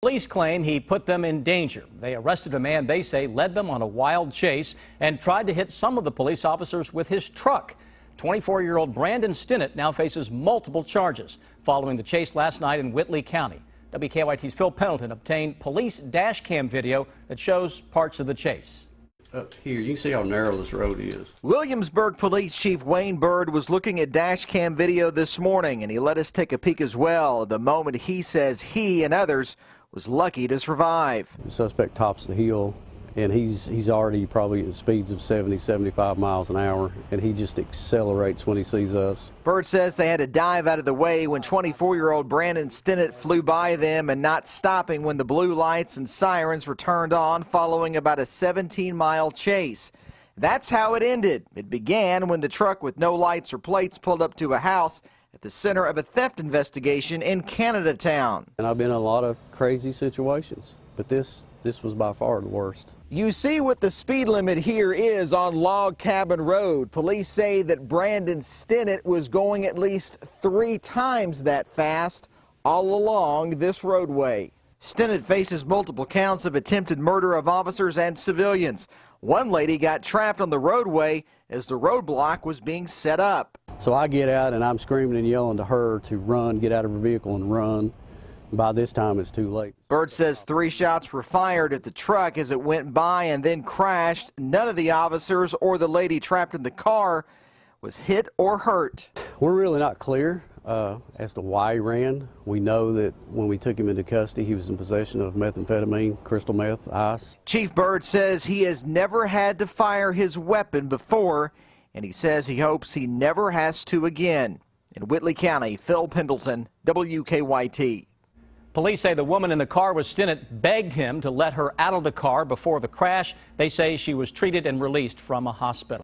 Police claim he put them in danger. They arrested a man they say led them on a wild chase and tried to hit some of the police officers with his truck. 24 year old Brandon Stinnett now faces multiple charges following the chase last night in Whitley County. WKYT's Phil Pendleton obtained police dash cam video that shows parts of the chase up here. You can see how narrow this road is. Williamsburg Police Chief Wayne Bird was looking at dash cam video this morning, and he let us take a peek as well the moment he says he and others was lucky to survive. The suspect tops the hill and he's he's already probably at speeds of 70, 75 miles an hour, and he just accelerates when he sees us. Bird says they had to dive out of the way when 24-year-old Brandon Stinnett flew by them and not stopping when the blue lights and sirens were turned on following about a 17-mile chase. That's how it ended. It began when the truck with no lights or plates pulled up to a house at the center of a theft investigation in Canadatown. And I've been in a lot of crazy situations, but this this was by far the worst. You see what the speed limit here is on Log Cabin Road. Police say that Brandon Stinnett was going at least three times that fast all along this roadway. Stinnett faces multiple counts of attempted murder of officers and civilians. One lady got trapped on the roadway as the roadblock was being set up. So I get out and I'm screaming and yelling to her to run, get out of her vehicle and run. By this time, it's too late. Bird says three shots were fired at the truck as it went by and then crashed. None of the officers or the lady trapped in the car was hit or hurt. We're really not clear uh, as to why he ran. We know that when we took him into custody, he was in possession of methamphetamine, crystal meth, ice. Chief Bird says he has never had to fire his weapon before and he says he hopes he never has to again. In Whitley County, Phil Pendleton, WKYT. Police say the woman in the car with Stinnett begged him to let her out of the car before the crash. They say she was treated and released from a hospital.